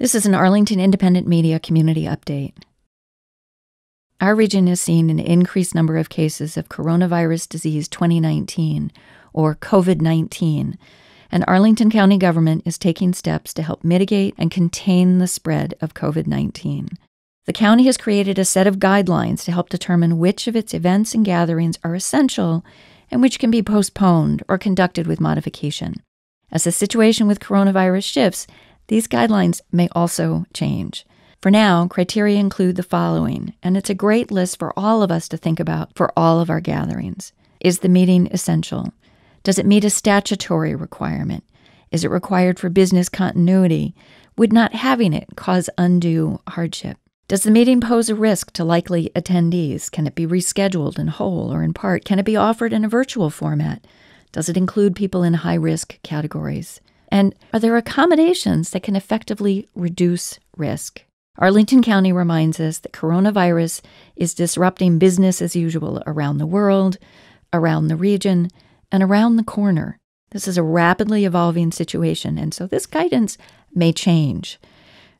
This is an Arlington Independent Media Community Update. Our region has seen an increased number of cases of coronavirus disease 2019, or COVID 19, and Arlington County government is taking steps to help mitigate and contain the spread of COVID 19. The county has created a set of guidelines to help determine which of its events and gatherings are essential and which can be postponed or conducted with modification. As the situation with coronavirus shifts, these guidelines may also change. For now, criteria include the following, and it's a great list for all of us to think about for all of our gatherings. Is the meeting essential? Does it meet a statutory requirement? Is it required for business continuity? Would not having it cause undue hardship? Does the meeting pose a risk to likely attendees? Can it be rescheduled in whole or in part? Can it be offered in a virtual format? Does it include people in high risk categories? And are there accommodations that can effectively reduce risk? Arlington County reminds us that coronavirus is disrupting business as usual around the world, around the region, and around the corner. This is a rapidly evolving situation, and so this guidance may change.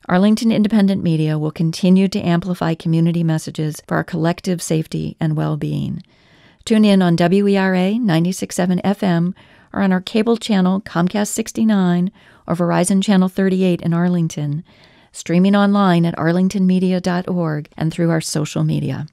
Arlington Independent Media will continue to amplify community messages for our collective safety and well being. Tune in on WERA 967 FM or on our cable channel Comcast 69 or Verizon Channel 38 in Arlington, streaming online at arlingtonmedia.org and through our social media.